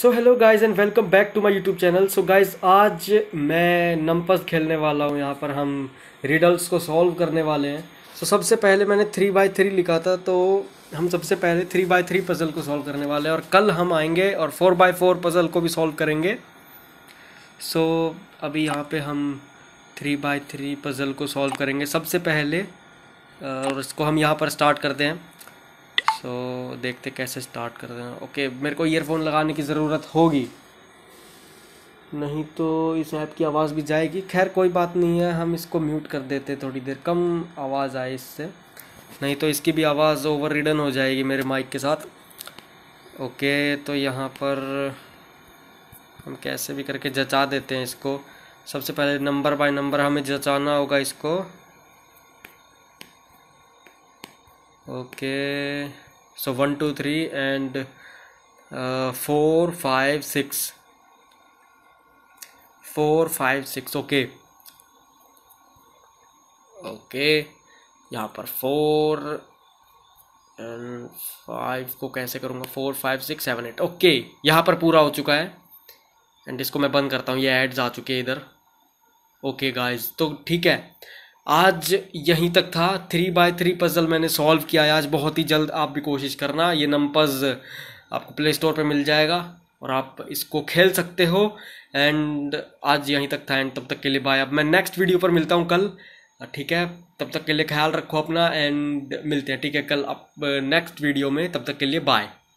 so hello guys and welcome back to my YouTube channel so guys आज मैं नंपस खेलने वाला हूँ यहाँ पर हम रिडल्स को सॉल्व करने वाले हैं सो so, सबसे पहले मैंने थ्री बाई थ्री लिखा था तो हम सबसे पहले थ्री बाई थ्री पज़ल को सॉल्व करने वाले हैं और कल हम आएंगे और फोर बाई फोर पज़ल को भी सॉल्व करेंगे सो so, अभी यहाँ पे हम थ्री बाई थ्री पज़ल को सॉल्व करेंगे सबसे पहले और इसको हम यहाँ पर स्टार्ट करते हैं सो so, देखते कैसे स्टार्ट कर रहे हैं ओके मेरे को ईयरफोन लगाने की ज़रूरत होगी नहीं तो इस ऐप की आवाज़ भी जाएगी खैर कोई बात नहीं है हम इसको म्यूट कर देते थोड़ी देर कम आवाज़ आए इससे नहीं तो इसकी भी आवाज़ ओवर रिडन हो जाएगी मेरे माइक के साथ ओके तो यहाँ पर हम कैसे भी करके जचा देते हैं इसको सबसे पहले नंबर बाय नंबर हमें जचाना होगा इसको okay so one two three and four five six four five six okay okay यहाँ पर फोर एंड फाइव को कैसे करूँगा four five six seven eight okay यहाँ पर पूरा हो चुका है एंड इसको मैं बंद करता हूँ ये एड्स आ चुके हैं इधर ओके गाइस तो ठीक है आज यहीं तक था थ्री बाय थ्री पज़ल मैंने सॉल्व किया है आज बहुत ही जल्द आप भी कोशिश करना ये नंपज आपको प्ले स्टोर पर मिल जाएगा और आप इसको खेल सकते हो एंड आज यहीं तक था एंड तब तक के लिए बाय अब मैं नेक्स्ट वीडियो पर मिलता हूँ कल ठीक है तब तक के लिए ख्याल रखो अपना एंड मिलते हैं ठीक है कल आप नेक्स्ट वीडियो में तब तक के लिए बाय